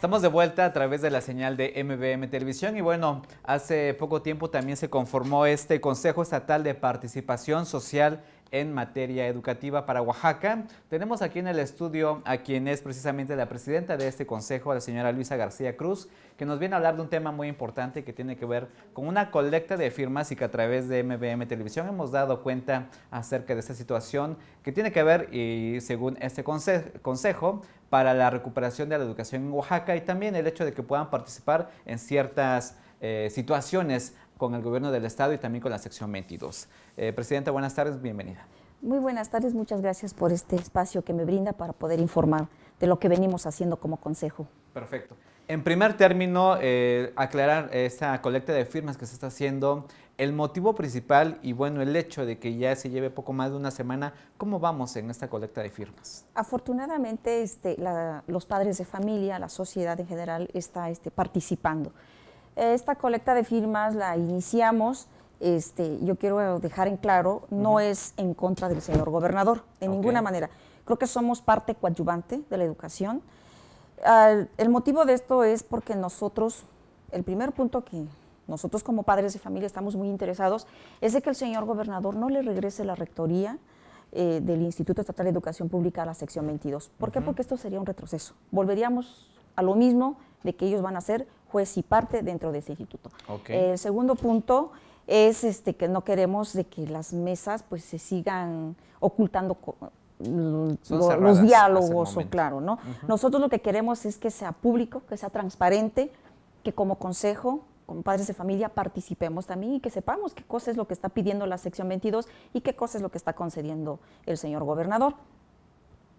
Estamos de vuelta a través de la señal de MBM Televisión y bueno, hace poco tiempo también se conformó este Consejo Estatal de Participación Social en materia educativa para Oaxaca. Tenemos aquí en el estudio a quien es precisamente la presidenta de este consejo, la señora Luisa García Cruz, que nos viene a hablar de un tema muy importante que tiene que ver con una colecta de firmas y que a través de MBM Televisión hemos dado cuenta acerca de esta situación que tiene que ver, y según este consejo, para la recuperación de la educación en Oaxaca y también el hecho de que puedan participar en ciertas eh, situaciones con el gobierno del Estado y también con la sección 22. Eh, presidenta, buenas tardes, bienvenida. Muy buenas tardes, muchas gracias por este espacio que me brinda para poder informar de lo que venimos haciendo como consejo. Perfecto. En primer término, eh, aclarar esta colecta de firmas que se está haciendo, el motivo principal y bueno, el hecho de que ya se lleve poco más de una semana, ¿cómo vamos en esta colecta de firmas? Afortunadamente, este, los padres de familia, la sociedad en general está este, participando. Esta colecta de firmas la iniciamos. Este, yo quiero dejar en claro, no es en contra del señor gobernador, de ninguna manera. Creo que somos parte coadyuvante de la educación. Ah, el motivo de esto es porque nosotros, el primer punto que nosotros como padres de familia estamos muy interesados es de que el señor gobernador no le regrese la rectoría eh, del Instituto Estatal de Educación Pública a la sección 22. ¿Por qué? Porque esto sería un retroceso. Volveríamos a lo mismo de que ellos van a ser juez y parte dentro de ese instituto. El segundo punto es este, que no queremos de que las mesas pues se sigan ocultando los diálogos, o claro, ¿no? Nosotros lo que queremos es que sea público, que sea transparente, que como consejo, como padres de familia, participemos también y que sepamos qué cosa es lo que está pidiendo la sección 22 y qué cosa es lo que está concediendo el señor gobernador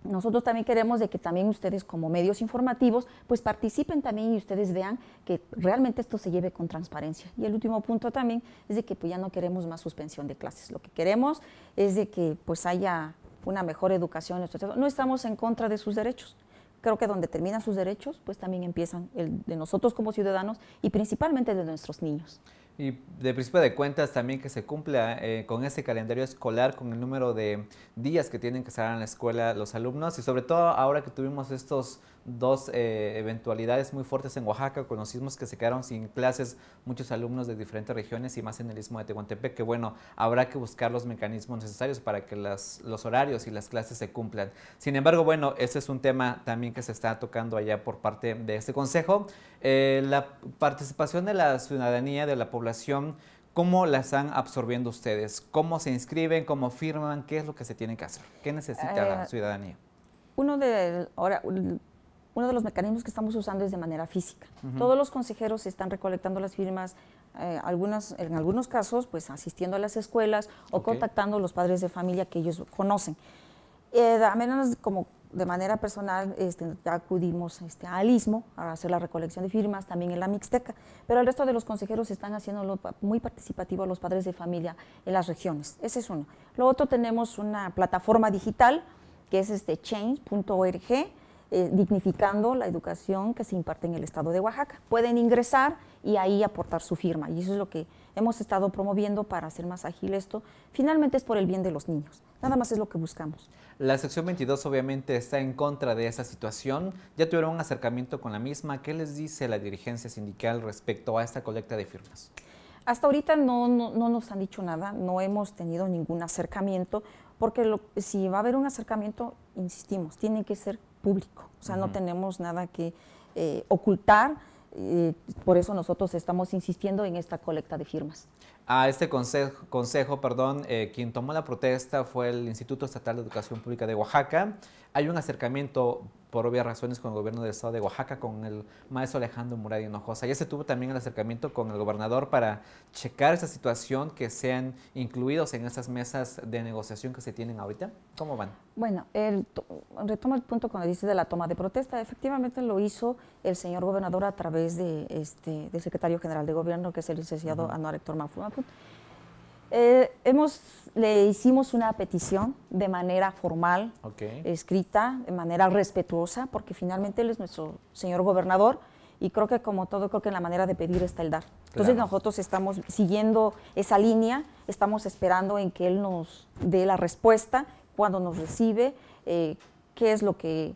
nosotros también queremos de que también ustedes como medios informativos pues participen también y ustedes vean que realmente esto se lleve con transparencia. Y el último punto también es de que pues ya no queremos más suspensión de clases. Lo que queremos es de que pues haya una mejor educación. No estamos en contra de sus derechos. Creo que donde terminan sus derechos pues también empiezan el de nosotros como ciudadanos y principalmente de nuestros niños. Y de principio de cuentas también que se cumpla eh, con ese calendario escolar, con el número de días que tienen que estar en la escuela los alumnos y sobre todo ahora que tuvimos estos dos eh, eventualidades muy fuertes en Oaxaca, con los sismos que se quedaron sin clases muchos alumnos de diferentes regiones y más en el istmo de Tehuantepec, que bueno, habrá que buscar los mecanismos necesarios para que las, los horarios y las clases se cumplan. Sin embargo, bueno, ese es un tema también que se está tocando allá por parte de este consejo. Eh, la participación de la ciudadanía, de la población, ¿Cómo las están absorbiendo ustedes? ¿Cómo se inscriben? ¿Cómo firman? ¿Qué es lo que se tiene que hacer? ¿Qué necesita la eh, ciudadanía? Uno de, ahora, uno de los mecanismos que estamos usando es de manera física. Todos los consejeros están recolectando las firmas, eh, algunas, en algunos casos, pues asistiendo a las escuelas o contactando a los padres de familia que ellos conocen. Eh, a menos como de manera personal este, acudimos este, al a hacer la recolección de firmas, también en la Mixteca, pero el resto de los consejeros están haciéndolo muy participativo a los padres de familia en las regiones. Ese es uno. Lo otro tenemos una plataforma digital que es este change.org eh, dignificando la educación que se imparte en el estado de Oaxaca. Pueden ingresar y ahí aportar su firma. Y eso es lo que hemos estado promoviendo para hacer más ágil esto. Finalmente es por el bien de los niños. Nada más es lo que buscamos. La sección 22 obviamente está en contra de esa situación. Ya tuvieron un acercamiento con la misma. ¿Qué les dice la dirigencia sindical respecto a esta colecta de firmas? Hasta ahorita no, no, nos han dicho nada, no hemos tenido ningún acercamiento, porque si va a haber un acercamiento, insistimos, tiene que ser público. O sea, no tenemos nada que eh, ocultar. Eh, por eso nosotros estamos insistiendo en esta colecta de firmas. A este consejo, consejo perdón, eh, quien tomó la protesta fue el Instituto Estatal de Educación Pública de Oaxaca. Hay un acercamiento por obvias razones con el gobierno del estado de Oaxaca, con el maestro Alejandro Murad Hinojosa. Ya se tuvo también el acercamiento con el gobernador para checar esa situación, que sean incluidos en esas mesas de negociación que se tienen ahorita. ¿Cómo van? Bueno, el, retomo el punto cuando dice de la toma de protesta. Efectivamente lo hizo el señor gobernador a través de, este, del secretario general de gobierno, que es el licenciado uh Héctor Manfuma, eh, hemos, le hicimos una petición de manera formal, escrita, de manera respetuosa, porque finalmente él es nuestro señor gobernador y creo que como todo, creo que en la manera de pedir está el dar. Entonces nosotros estamos siguiendo esa línea, estamos esperando en que él nos dé la respuesta, cuando nos recibe, eh, qué es lo que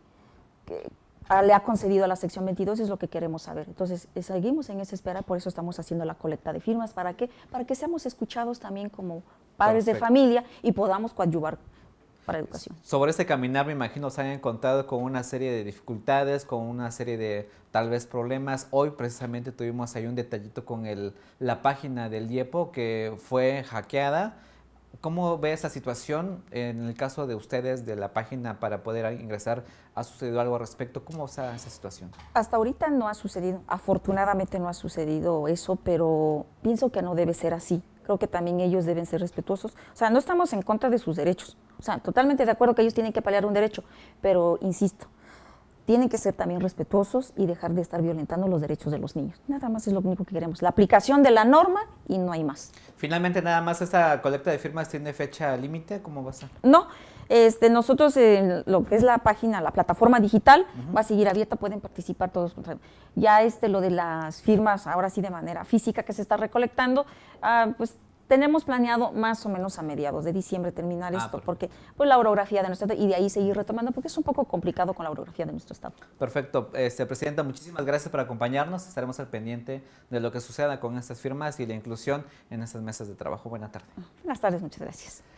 Ah, le ha concedido a la sección 22 es lo que queremos saber. Entonces, eh, seguimos en esa espera, por eso estamos haciendo la colecta de firmas. ¿Para qué? Para que seamos escuchados también como padres de familia y podamos coadyuvar para educación. Sobre este caminar, me imagino, se han encontrado con una serie de dificultades, con una serie de tal vez problemas. Hoy precisamente tuvimos ahí un detallito con el, la página del DIEPO que fue hackeada. ¿Cómo ve esa situación en el caso de ustedes, de la página para poder ingresar? ¿Ha sucedido algo al respecto? ¿Cómo está esa situación? Hasta ahorita no ha sucedido, afortunadamente no ha sucedido eso, pero pienso que no debe ser así. Creo que también ellos deben ser respetuosos. O sea, no estamos en contra de sus derechos. O sea, totalmente de acuerdo que ellos tienen que paliar un derecho, pero insisto, tienen que ser también respetuosos y dejar de estar violentando los derechos de los niños. Nada más es lo único que queremos, la aplicación de la norma y no hay más. Finalmente, nada más esta colecta de firmas tiene fecha límite, ¿cómo va a ser? No, este, nosotros eh, lo que es la página, la plataforma digital va a seguir abierta, pueden participar todos. Ya este, lo de las firmas, ahora sí de manera física que se está recolectando, ah, pues tenemos planeado más o menos a mediados de diciembre terminar ah, esto, porque pues, la orografía de nuestro estado y de ahí seguir retomando, porque es un poco complicado con la orografía de nuestro estado. Perfecto. Este, Presidenta, muchísimas gracias por acompañarnos. Estaremos al pendiente de lo que suceda con estas firmas y la inclusión en estas mesas de trabajo. Buenas tardes. Buenas tardes, muchas gracias.